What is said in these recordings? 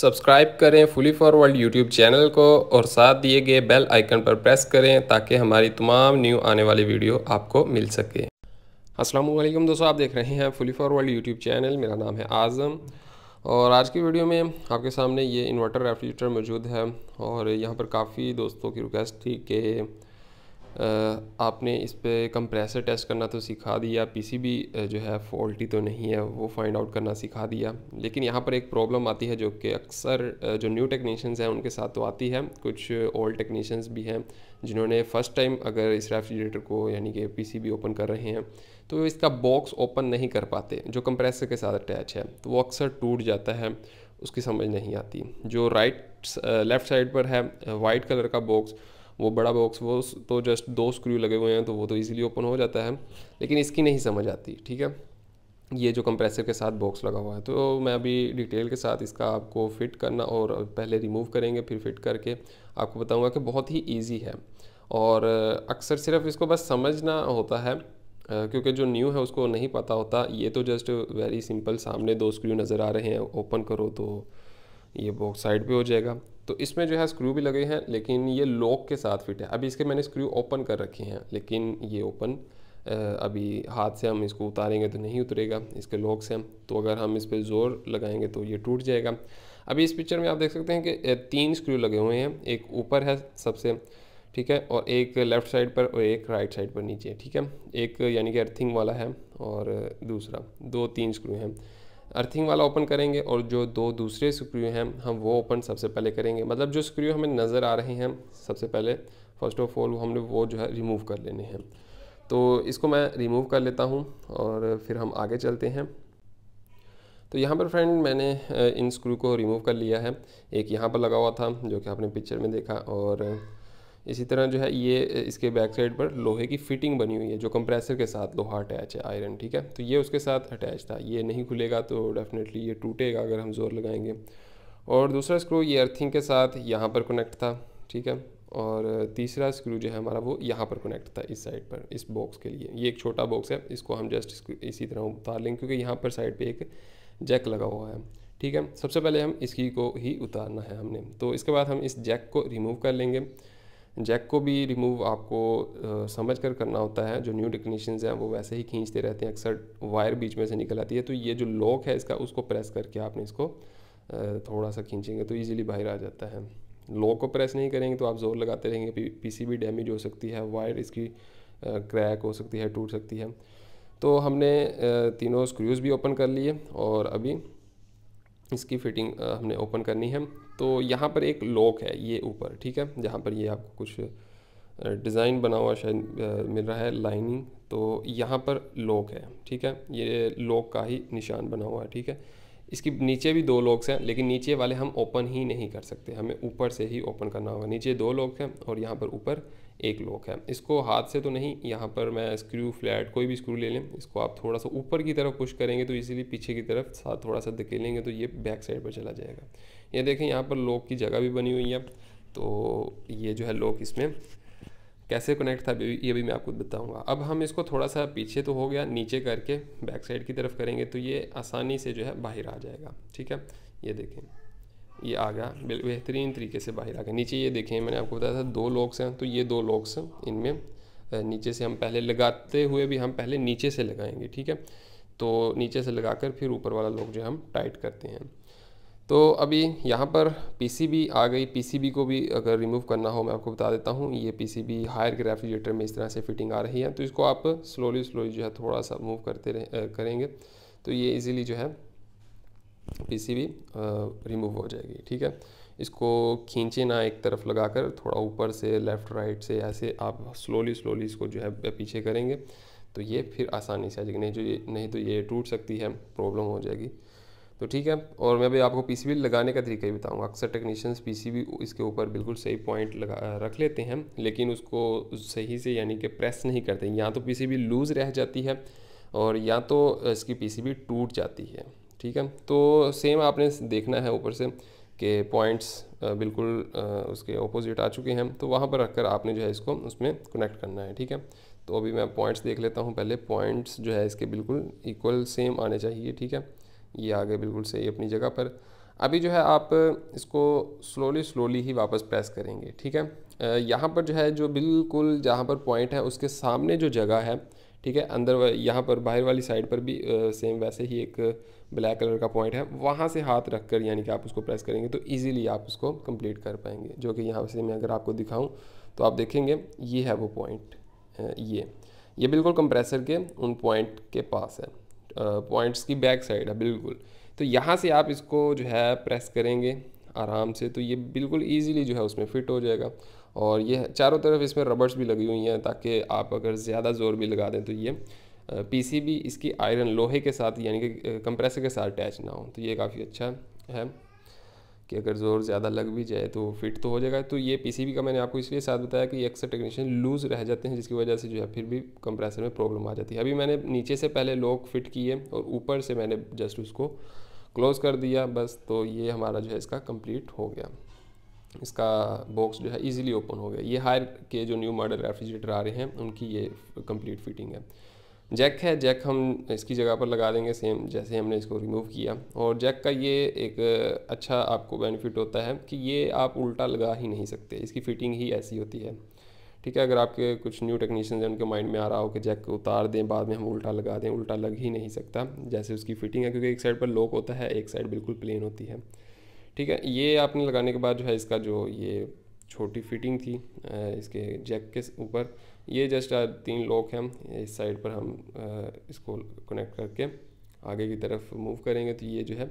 subscribe करें fully forward YouTube channel को और साथ दिए गए बेल आइकन पर प्रेस करें ताकि हमारी तमाम न्यू आने वाली वीडियो आपको मिल सके असलम दोस्तों आप देख रहे हैं फुली फॉरवर्ड यूट्यूब चैनल मेरा नाम है आज़म और आज की वीडियो में आपके सामने ये इन्वर्टर रेफ्रिजरेटर मौजूद है और यहाँ पर काफ़ी दोस्तों की रिक्वेस्ट थी कि आपने इस पर कंप्रेसर टेस्ट करना तो सिखा दिया पीसीबी जो है फॉल्टी तो नहीं है वो फाइंड आउट करना सिखा दिया लेकिन यहाँ पर एक प्रॉब्लम आती है जो कि अक्सर जो न्यू टेक्नीशियंस हैं उनके साथ तो आती है कुछ ओल्ड टेक्नीशियंस भी हैं जिन्होंने फ़र्स्ट टाइम अगर इस रेफ्रिजरेटर को यानी कि पीसीबी ओपन कर रहे हैं तो इसका बॉक्स ओपन नहीं कर पाते जो कंप्रेसर के साथ अटैच है तो वो अक्सर टूट जाता है उसकी समझ नहीं आती जो राइट लेफ़्ट साइड पर है वाइट कलर का बॉक्स वो बड़ा बॉक्स वो तो जस्ट दो स्क्रू लगे हुए हैं तो वो तो ईजिली ओपन हो जाता है लेकिन इसकी नहीं समझ आती ठीक है ये जो कंप्रेसर के साथ बॉक्स लगा हुआ है तो मैं अभी डिटेल के साथ इसका आपको फिट करना और पहले रिमूव करेंगे फिर फिट करके आपको बताऊंगा कि बहुत ही ईजी है और अक्सर सिर्फ इसको बस समझना होता है क्योंकि जो न्यू है उसको नहीं पता होता ये तो जस्ट वेरी सिंपल सामने दो स्क्रू नज़र आ रहे हैं ओपन करो तो ये बॉक्स साइड पे हो जाएगा तो इसमें जो है स्क्रू भी लगे हैं लेकिन ये लॉक के साथ फिट है अभी इसके मैंने स्क्रू ओपन कर रखे हैं लेकिन ये ओपन अभी हाथ से हम इसको उतारेंगे तो नहीं उतरेगा इसके लॉक से तो अगर हम इस पर ज़ोर लगाएंगे तो ये टूट जाएगा अभी इस पिक्चर में आप देख सकते हैं कि तीन स्क्रू लगे हुए हैं एक ऊपर है सबसे ठीक है और एक लेफ़्ट साइड पर और एक राइट साइड पर नीचे ठीक है एक यानी कि अर्थिंग वाला है और दूसरा दो तीन स्क्रू हैं अर्थिंग वाला ओपन करेंगे और जो दो दूसरे स्क्रू हैं हम वो ओपन सबसे पहले करेंगे मतलब जो स्क्रू हमें नज़र आ रहे हैं सबसे पहले फ़र्स्ट ऑफ ऑल हमने वो जो है रिमूव कर लेने हैं तो इसको मैं रिमूव कर लेता हूँ और फिर हम आगे चलते हैं तो यहाँ पर फ्रेंड मैंने इन स्क्रू को रिमूव कर लिया है एक यहाँ पर लगा हुआ था जो कि आपने पिक्चर में देखा और इसी तरह जो है ये इसके बैक साइड पर लोहे की फिटिंग बनी हुई है जो कंप्रेसर के साथ लोहा अटैच है आयरन ठीक है तो ये उसके साथ अटैच था ये नहीं खुलेगा तो डेफिनेटली ये टूटेगा अगर हम जोर लगाएंगे और दूसरा स्क्रू ये अर्थिंग के साथ यहाँ पर कनेक्ट था ठीक है और तीसरा स्क्रू जो है हमारा वो यहाँ पर कनेक्ट था इस साइड पर इस बॉक्स के लिए ये एक छोटा बॉक्स है इसको हम जस्ट इसी तरह उतार लेंगे क्योंकि यहाँ पर साइड पर एक जैक लगा हुआ है ठीक है सबसे पहले हम इसकी को ही उतारना है हमने तो इसके बाद हम इस जैक को रिमूव कर लेंगे जैक को भी रिमूव आपको समझ कर करना होता है जो न्यू टेक्नीशियन हैं वो वैसे ही खींचते रहते हैं अक्सर वायर बीच में से निकल आती है तो ये जो लॉक है इसका उसको प्रेस करके आपने इसको थोड़ा सा खींचेंगे तो ईजिली बाहर आ जाता है लॉक को प्रेस नहीं करेंगे तो आप ज़ोर लगाते रहेंगे पी भी डैमेज हो सकती है वायर इसकी क्रैक हो सकती है टूट सकती है तो हमने तीनों स्क्रूज़ भी ओपन कर लिए और अभी इसकी फिटिंग हमने ओपन करनी है तो यहाँ पर एक लॉक है ये ऊपर ठीक है जहाँ पर ये आपको कुछ डिज़ाइन बना हुआ शायद मिल रहा है लाइनिंग तो यहाँ पर लॉक है ठीक है ये लॉक का ही निशान बना हुआ है ठीक है इसकी नीचे भी दो लॉक्स हैं लेकिन नीचे वाले हम ओपन ही नहीं कर सकते हमें ऊपर से ही ओपन करना होगा नीचे दो लॉक हैं और यहाँ पर ऊपर एक लॉक है इसको हाथ से तो नहीं यहाँ पर मैं स्क्रू फ्लैट कोई भी स्क्रू ले लें इसको आप थोड़ा सा ऊपर की तरफ पुश करेंगे तो इसीलिए पीछे की तरफ साथ थोड़ा सा धकेलेंगे तो ये बैक साइड पर चला जाएगा ये देखें यहाँ पर लॉक की जगह भी बनी हुई है तो ये जो है लॉक इसमें कैसे कनेक्ट था ये भी मैं आपको बताऊंगा अब हम इसको थोड़ा सा पीछे तो हो गया नीचे करके बैक साइड की तरफ करेंगे तो ये आसानी से जो है बाहर आ जाएगा ठीक है ये देखें ये आ गया बेहतरीन तरीके से बाहर आ गया नीचे ये देखें मैंने आपको बताया था दो लॉक्स हैं तो ये दो लॉक्स इनमें नीचे से हम पहले लगाते हुए भी हम पहले नीचे से लगाएंगे ठीक है तो नीचे से लगाकर फिर ऊपर वाला लॉक जो हम टाइट करते हैं तो अभी यहाँ पर पीसीबी आ गई पीसीबी को भी अगर रिमूव करना हो मैं आपको बता देता हूँ ये पीसीबी हायर के रेफ्रिजरेटर में इस तरह से फिटिंग आ रही है तो इसको आप स्लोली स्लोली जो है थोड़ा सा मूव करते रहें करेंगे तो ये इजीली जो है पीसीबी रिमूव हो जाएगी ठीक है इसको खींचे ना एक तरफ लगाकर थोड़ा ऊपर से लेफ़्ट राइट से ऐसे आप स्लोली स्लोली इसको जो है पीछे करेंगे तो ये फिर आसानी से आ जाएगी नहीं जो तो ये नहीं तो ये टूट सकती है प्रॉब्लम हो जाएगी तो ठीक है और मैं भी आपको पीसीबी लगाने का तरीका ही बताऊंगा अक्सर टेक्नीशियंस पीसीबी इसके ऊपर बिल्कुल सही पॉइंट लगा रख लेते हैं लेकिन उसको सही से यानी कि प्रेस नहीं करते या तो पीसीबी लूज़ रह जाती है और या तो इसकी पीसीबी टूट जाती है ठीक है तो सेम आपने देखना है ऊपर से कि पॉइंट्स बिल्कुल उसके ऑपोजिट आ चुके हैं तो वहाँ पर रखकर आपने जो है इसको उसमें कनेक्ट करना है ठीक है तो अभी मैं पॉइंट्स देख लेता हूँ पहले पॉइंट्स जो है इसके बिल्कुल इक्वल सेम आने चाहिए ठीक है ये आ गए बिल्कुल सही अपनी जगह पर अभी जो है आप इसको स्लोली स्लोली ही वापस प्रेस करेंगे ठीक है यहाँ पर जो है जो बिल्कुल जहाँ पर पॉइंट है उसके सामने जो जगह है ठीक है अंदर यहाँ पर बाहर वाली साइड पर भी सेम वैसे ही एक ब्लैक कलर का पॉइंट है वहाँ से हाथ रख कर यानी कि आप उसको प्रेस करेंगे तो ईजिली आप उसको कंप्लीट कर पाएंगे जो कि यहाँ से मैं अगर आपको दिखाऊँ तो आप देखेंगे ये है वो पॉइंट ये ये बिल्कुल कंप्रेसर के उन पॉइंट के पास है पॉइंट्स की बैक साइड है बिल्कुल तो यहाँ से आप इसको जो है प्रेस करेंगे आराम से तो ये बिल्कुल ईजिली जो है उसमें फिट हो जाएगा और ये चारों तरफ इसमें रबर्स भी लगी हुई हैं ताकि आप अगर ज़्यादा ज़ोर भी लगा दें तो ये पीसीबी इसकी आयरन लोहे के साथ यानी कि कंप्रेसर के साथ अटैच ना हो तो ये काफ़ी अच्छा है कि अगर ज़ोर ज़्यादा लग भी जाए तो फिट तो हो जाएगा तो ये पीसीबी का मैंने आपको इसलिए साथ बताया कि ये अक्सर टेक्नीशियन लूज़ रह जाते हैं जिसकी वजह से जो है फिर भी कंप्रेसर में प्रॉब्लम आ जाती है अभी मैंने नीचे से पहले लोक फिट किए और ऊपर से मैंने जस्ट उसको क्लोज़ कर दिया बस तो ये हमारा जो है इसका कम्प्लीट हो गया इसका बॉक्स जो है इजीली ओपन हो गया ये हायर के जो न्यू मॉडल रेफ्रिजरेटर आ रहे हैं उनकी ये कंप्लीट फिटिंग है जैक है जैक हम इसकी जगह पर लगा देंगे सेम जैसे हमने इसको रिमूव किया और जैक का ये एक अच्छा आपको बेनिफिट होता है कि ये आप उल्टा लगा ही नहीं सकते इसकी फ़िटिंग ही ऐसी होती है ठीक है अगर आपके कुछ न्यू टेक्नीशियन हैं उनके माइंड में आ रहा हो कि जैक को उतार दें बाद में हम उल्टा लगा दें उल्टा लग ही नहीं सकता जैसे उसकी फ़िटिंग है क्योंकि एक साइड पर लॉक होता है एक साइड बिल्कुल प्लेन होती है ठीक है ये आपने लगाने के बाद जो है इसका जो ये छोटी फिटिंग थी इसके जैक के ऊपर ये जस्ट तीन लॉक हैं इस साइड पर हम इसको कनेक्ट करके आगे की तरफ मूव करेंगे तो ये जो है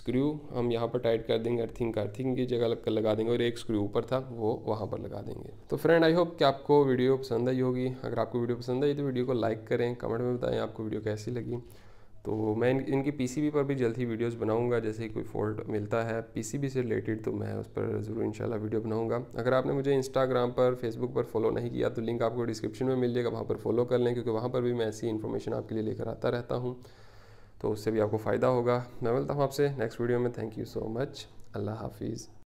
स्क्रू हम यहाँ पर टाइट कर देंगे अर्थिंग का अर्थिंग की जगह लगकर लगा देंगे और एक स्क्रू ऊपर था वो वहाँ पर लगा देंगे तो फ्रेंड आई होप कि आपको वीडियो पसंद आई होगी अगर आपको वीडियो पसंद आई तो वीडियो को लाइक करें कमेंट में बताएं आपको वीडियो कैसी लगी तो मैं इन, इनकी पीसीबी पर भी जल्द ही वीडियोस बनाऊंगा जैसे ही कोई फॉल्ट मिलता है पीसीबी से रिलेटेड तो मैं उस पर ज़रूर इंशाल्लाह वीडियो बनाऊंगा अगर आपने मुझे इंस्टाग्राम पर फेसबुक पर फॉलो नहीं किया तो लिंक आपको डिस्क्रिप्शन में मिल जाएगा वहाँ पर फॉलो कर लें क्योंकि वहाँ पर भी मैं ऐसी इन्फॉर्मेशन आपके लिए लेकर आता रहता हूँ तो उससे भी आपको फ़ायदा होगा मैं मिलता हूँ आपसे नेक्स्ट वीडियो में थैंक यू सो मच अल्लाह हाफिज़